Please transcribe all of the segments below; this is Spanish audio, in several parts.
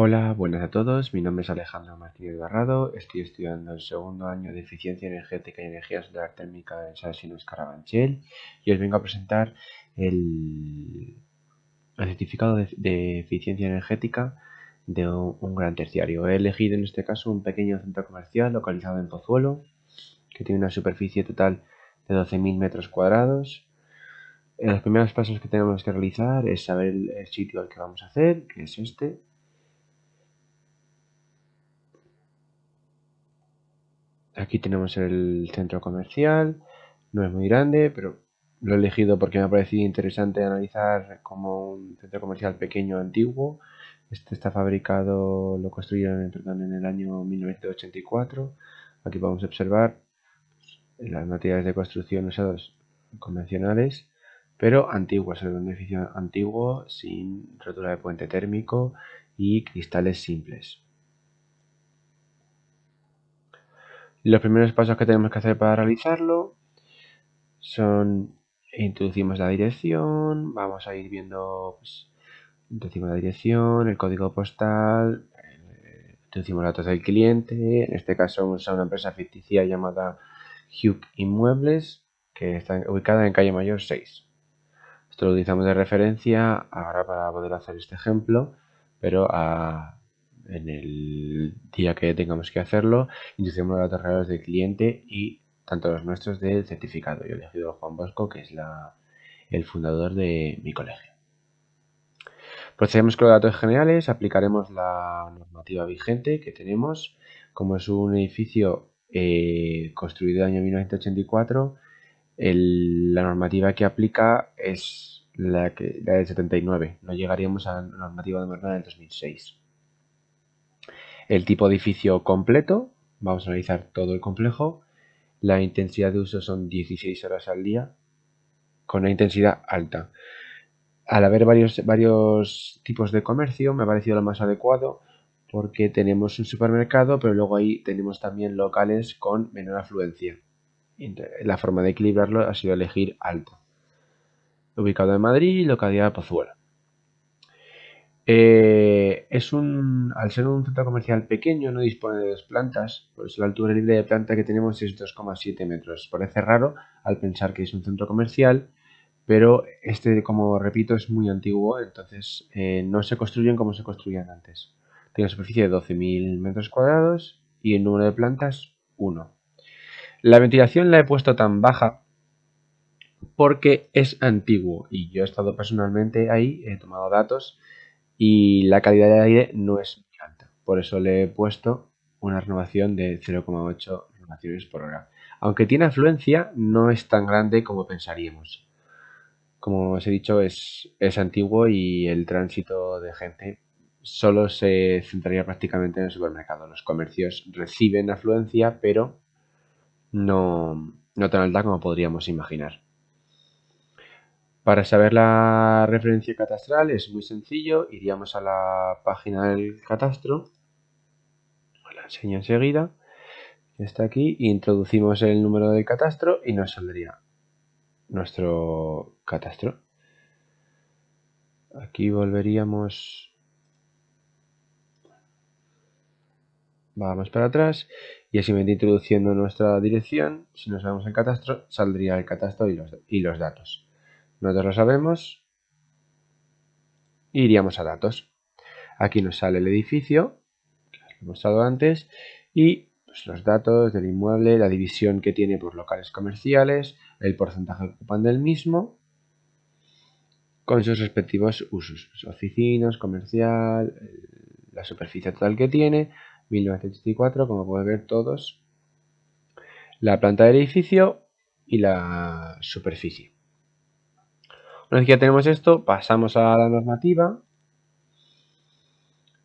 Hola, buenas a todos. Mi nombre es Alejandro Martínez Barrado. Estoy estudiando el segundo año de Eficiencia Energética y Energía Solar Térmica en Salsinos Carabanchel y os vengo a presentar el, certificado de, eficiencia energética de un, gran terciario. He elegido en este caso un pequeño centro comercial localizado en Pozuelo que tiene una superficie total de 12.000 metros cuadrados. Eh, los primeros pasos que tenemos que realizar es saber el sitio al que vamos a hacer, que es este, Aquí tenemos el centro comercial, no es muy grande, pero lo he elegido porque me ha parecido interesante analizar como un centro comercial pequeño antiguo. Este está fabricado, lo construyeron en el año 1984. Aquí podemos observar las materiales de construcción usados convencionales, pero antiguos, es un edificio antiguo sin rotura de puente térmico y cristales simples. Los primeros pasos que tenemos que hacer para realizarlo son introducimos la dirección, vamos a ir viendo, pues, introducimos la dirección, el código postal, eh, introducimos datos del cliente, en este caso vamos a una empresa ficticia llamada Hugh Inmuebles, que está ubicada en calle Mayor 6. Esto lo utilizamos de referencia ahora para poder hacer este ejemplo, pero a, en el día que tengamos que hacerlo, introducimos los datos reales del cliente y tanto los nuestros del certificado. Yo he elegido Juan Bosco, que es el fundador de mi colegio. Procedemos con los datos generales, aplicaremos la normativa vigente que tenemos. Como es un edificio eh, construido en el año 1984, la normativa que aplica es la, que, del 79. No llegaríamos a la normativa de del 2006 el tipo de edificio completo, vamos a analizar todo el complejo, la intensidad de uso son 16 horas al día, con una intensidad alta. Al haber varios, varios tipos de comercio, me ha parecido lo más adecuado porque tenemos un supermercado, pero luego ahí tenemos también locales con menor afluencia. La forma de equilibrarlo ha sido elegir alto. Ubicado en Madrid, localidad de Pozuelo. Eh, es un, al ser un centro comercial pequeño, no dispone de dos plantas, pues la altura libre de planta que tenemos es 2,7 metros. Parece raro al pensar que es un centro comercial, pero este, como repito, es muy antiguo, entonces eh, no se construyen como se construían antes. Tiene una superficie de 12.000 metros cuadrados y el número de plantas 1. La ventilación la he puesto tan baja porque es antiguo y yo he estado personalmente ahí, he tomado datos y la calidad del aire no es muy alta. Por eso le he puesto una renovación de 0,8 renovaciones por hora. Aunque tiene afluencia, no es tan grande como pensaríamos. Como os he dicho, es, es antiguo y el tránsito de gente solo se centraría prácticamente en el supermercado. Los comercios reciben afluencia, pero no tan alta como podríamos imaginar. Para saber la referencia catastral es muy sencillo, iríamos a la página del catastro, os la enseño enseguida, está aquí, introducimos el número del catastro y nos saldría nuestro catastro. Aquí volveríamos, vamos para atrás y así me introduciendo nuestra dirección, si nos vamos al catastro saldría el catastro y y los datos. Nosotros lo sabemos. Iríamos a datos. Aquí nos sale el edificio, que os he mostrado antes, y pues, los datos del inmueble, la división que tiene por locales comerciales, el porcentaje que ocupan del mismo, con sus respectivos usos, pues, oficinas, comercial, la superficie total que tiene, 1984, como pueden ver todos, la planta del edificio y la superficie. Una vez que ya tenemos esto, pasamos a la normativa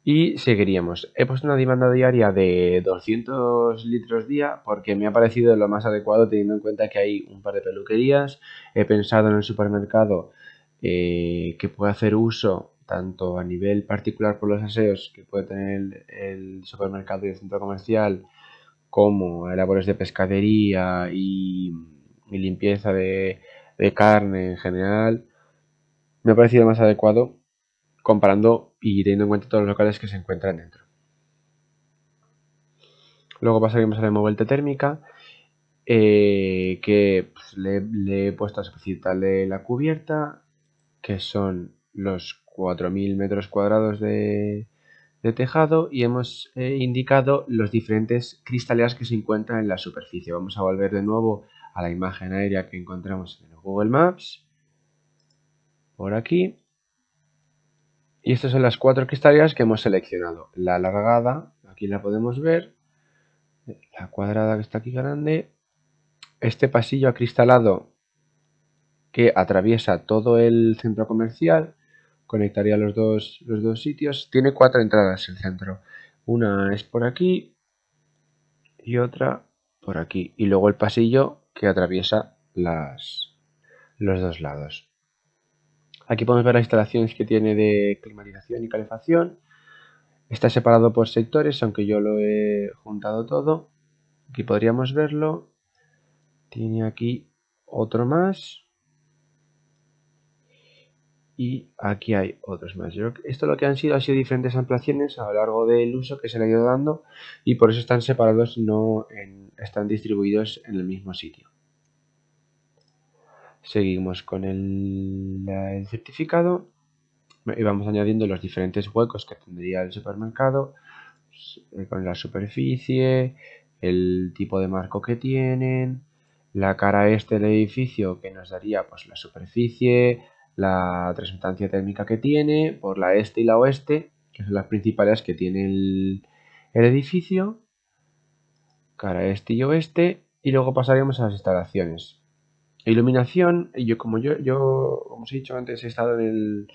y seguiríamos. He puesto una demanda diaria de 200 litros día porque me ha parecido lo más adecuado teniendo en cuenta que hay un par de peluquerías. He pensado en el supermercado eh, que puede hacer uso tanto a nivel particular por los aseos que puede tener el supermercado y el centro comercial como labores de pescadería y, limpieza de carne en general me ha parecido más adecuado comparando y teniendo en cuenta todos los locales que se encuentran dentro. Luego pasaremos a la envolvente térmica, eh, que pues, le, he puesto a de la cubierta, que son los 4.000 metros cuadrados de, tejado, y hemos eh, indicado los diferentes cristales que se encuentran en la superficie. Vamos a volver de nuevo a la imagen aérea que encontramos en Google Maps por aquí. Y estas son las cuatro cristaleras que hemos seleccionado. La alargada, aquí la podemos ver. La cuadrada que está aquí grande. Este pasillo acristalado que atraviesa todo el centro comercial. Conectaría los dos, los dos sitios. Tiene cuatro entradas el centro. Una es por aquí y otra por aquí. Y luego el pasillo que atraviesa las, los dos lados. Aquí podemos ver las instalaciones que tiene de climatización y calefacción. Está separado por sectores, aunque yo lo he juntado todo. Aquí podríamos verlo. Tiene aquí otro más. Y aquí hay otros más. esto lo que han sido, ha sido diferentes ampliaciones a lo largo del uso que se le ha ido dando y por eso están separados, no están distribuidos en el mismo sitio. Seguimos con el, certificado y vamos añadiendo los diferentes huecos que tendría el supermercado pues, eh, con la superficie, el tipo de marco que tienen, la cara este del edificio que nos daría pues la superficie, la transmitancia térmica que tiene, por la este y la oeste, que son las principales que tiene el, edificio, cara este y oeste, y luego pasaríamos a las instalaciones iluminación, yo como yo, yo, como os he dicho antes, he estado en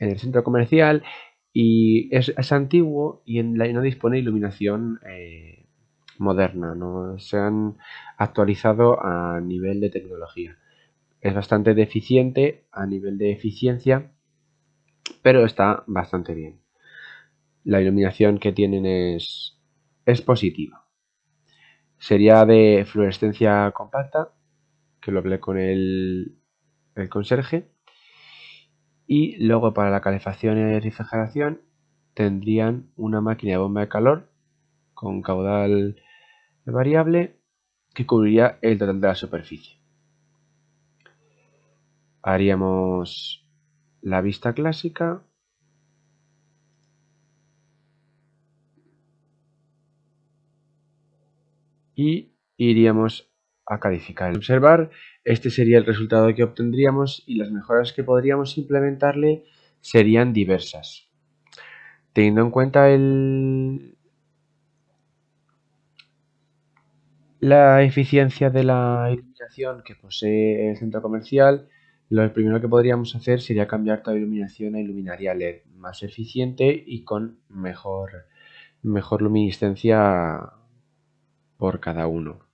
el, centro comercial y es, antiguo y no dispone de iluminación eh, moderna, no se han actualizado a nivel de tecnología. Es bastante deficiente a nivel de eficiencia, pero está bastante bien. La iluminación que tienen es, es positiva. Sería de fluorescencia compacta, que lo hablé con el, conserje. Y luego para la calefacción y refrigeración tendrían una máquina de bomba de calor con caudal variable que cubriría el total de la superficie. Haríamos la vista clásica. Y iríamos a calificar. Observar, este sería el resultado que obtendríamos y las mejoras que podríamos implementarle serían diversas. Teniendo en cuenta la eficiencia de la iluminación que posee el centro comercial, lo primero que podríamos hacer sería cambiar toda iluminación a iluminaria LED más eficiente y con mejor, mejor luminiscencia por cada uno.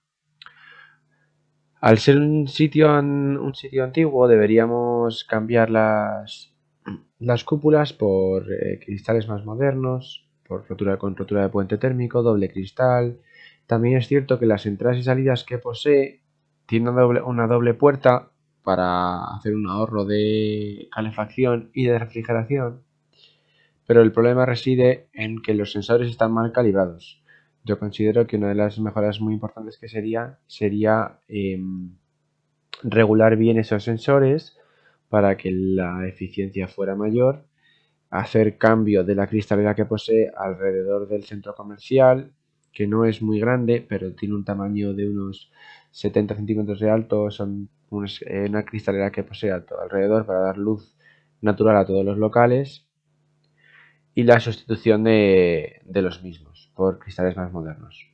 Al ser un sitio, un sitio antiguo, deberíamos cambiar las, las cúpulas por eh, cristales más modernos, por rotura con rotura de puente térmico, doble cristal. También es cierto que las entradas y salidas que posee tienen una doble puerta para hacer un ahorro de calefacción y de refrigeración, pero el problema reside en que los sensores están mal calibrados yo considero que una de las mejoras muy importantes que sería sería em, regular bien esos sensores para que la eficiencia fuera mayor, hacer cambio de la cristalera que posee alrededor del centro comercial, que no es muy grande, pero tiene un tamaño de unos 70 centímetros de alto, son eh, una cristalera que posee alrededor para dar luz natural a todos los locales y la sustitución de, los mismos por cristales más modernos.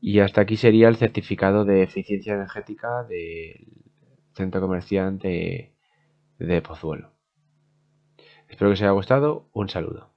Y hasta aquí sería el certificado de eficiencia energética del centro comercial de, de Pozuelo. Espero que os haya gustado. Un saludo.